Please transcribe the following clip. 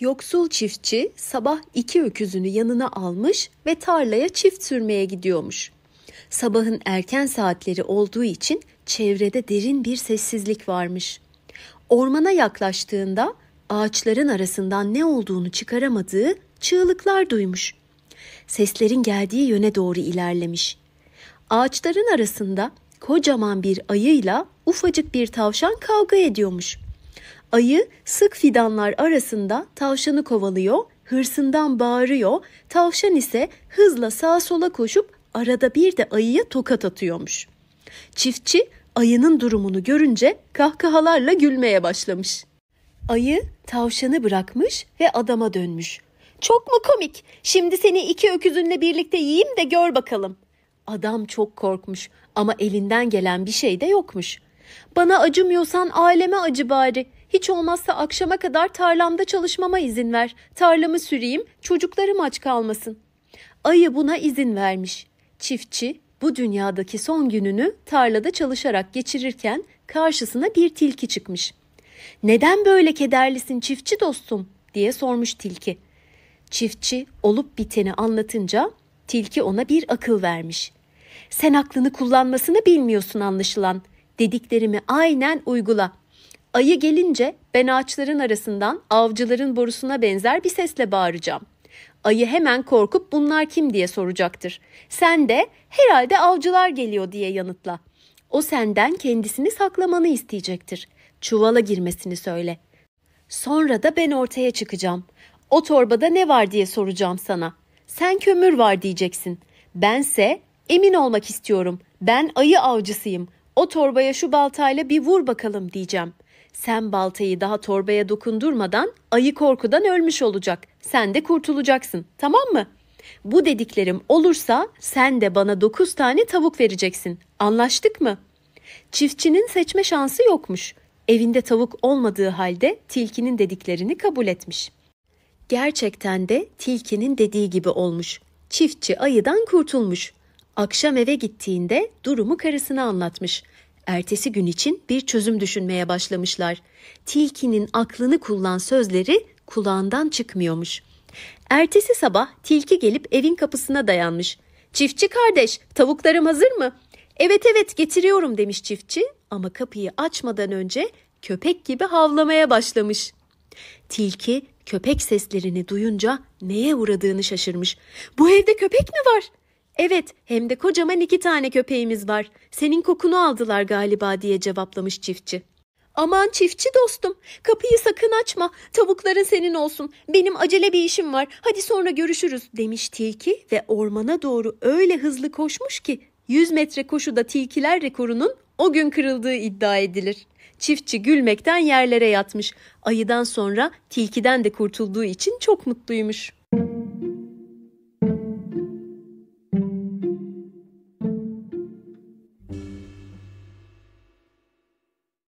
Yoksul çiftçi sabah iki öküzünü yanına almış ve tarlaya çift sürmeye gidiyormuş. Sabahın erken saatleri olduğu için çevrede derin bir sessizlik varmış. Ormana yaklaştığında ağaçların arasından ne olduğunu çıkaramadığı çığlıklar duymuş. Seslerin geldiği yöne doğru ilerlemiş. Ağaçların arasında kocaman bir ayıyla ufacık bir tavşan kavga ediyormuş. Ayı sık fidanlar arasında tavşanı kovalıyor, hırsından bağırıyor. Tavşan ise hızla sağa sola koşup arada bir de ayıya tokat atıyormuş. Çiftçi ayının durumunu görünce kahkahalarla gülmeye başlamış. Ayı tavşanı bırakmış ve adama dönmüş. Çok mu komik? Şimdi seni iki öküzünle birlikte yiyeyim de gör bakalım. Adam çok korkmuş ama elinden gelen bir şey de yokmuş. Bana acımıyorsan aileme acı bari. Hiç olmazsa akşama kadar tarlamda çalışmama izin ver. Tarlamı süreyim, çocuklarım aç kalmasın. Ayı buna izin vermiş. Çiftçi bu dünyadaki son gününü tarlada çalışarak geçirirken karşısına bir tilki çıkmış. "Neden böyle kederlisin çiftçi dostum?" diye sormuş tilki. Çiftçi olup biteni anlatınca tilki ona bir akıl vermiş. "Sen aklını kullanmasını bilmiyorsun anlaşılan. Dediklerimi aynen uygula. Ayı gelince ben ağaçların arasından avcıların borusuna benzer bir sesle bağıracağım. Ayı hemen korkup bunlar kim diye soracaktır. Sen de herhalde avcılar geliyor diye yanıtla. O senden kendisini saklamanı isteyecektir. Çuvala girmesini söyle. Sonra da ben ortaya çıkacağım. O torbada ne var diye soracağım sana. Sen kömür var diyeceksin. Bense emin olmak istiyorum. Ben ayı avcısıyım. O torbaya şu baltayla bir vur bakalım diyeceğim. Sen baltayı daha torbaya dokundurmadan ayı korkudan ölmüş olacak. Sen de kurtulacaksın. Tamam mı? Bu dediklerim olursa sen de bana 9 tane tavuk vereceksin. Anlaştık mı? Çiftçinin seçme şansı yokmuş. Evinde tavuk olmadığı halde tilkinin dediklerini kabul etmiş. Gerçekten de tilkinin dediği gibi olmuş. Çiftçi ayıdan kurtulmuş. Akşam eve gittiğinde durumu karısına anlatmış ertesi gün için bir çözüm düşünmeye başlamışlar. Tilkinin aklını kullan sözleri kulağından çıkmıyormuş. Ertesi sabah tilki gelip evin kapısına dayanmış. Çiftçi kardeş, tavuklarım hazır mı? Evet evet getiriyorum demiş çiftçi ama kapıyı açmadan önce köpek gibi havlamaya başlamış. Tilki köpek seslerini duyunca neye uğradığını şaşırmış. Bu evde köpek mi var? Evet, hem de kocaman iki tane köpeğimiz var. Senin kokunu aldılar galiba diye cevaplamış çiftçi. Aman çiftçi dostum, kapıyı sakın açma. Tavukların senin olsun. Benim acele bir işim var. Hadi sonra görüşürüz demiş tilki ve ormana doğru öyle hızlı koşmuş ki 100 metre koşuda tilkiler rekorunun o gün kırıldığı iddia edilir. Çiftçi gülmekten yerlere yatmış. Ayıdan sonra tilkiden de kurtulduğu için çok mutluymuş.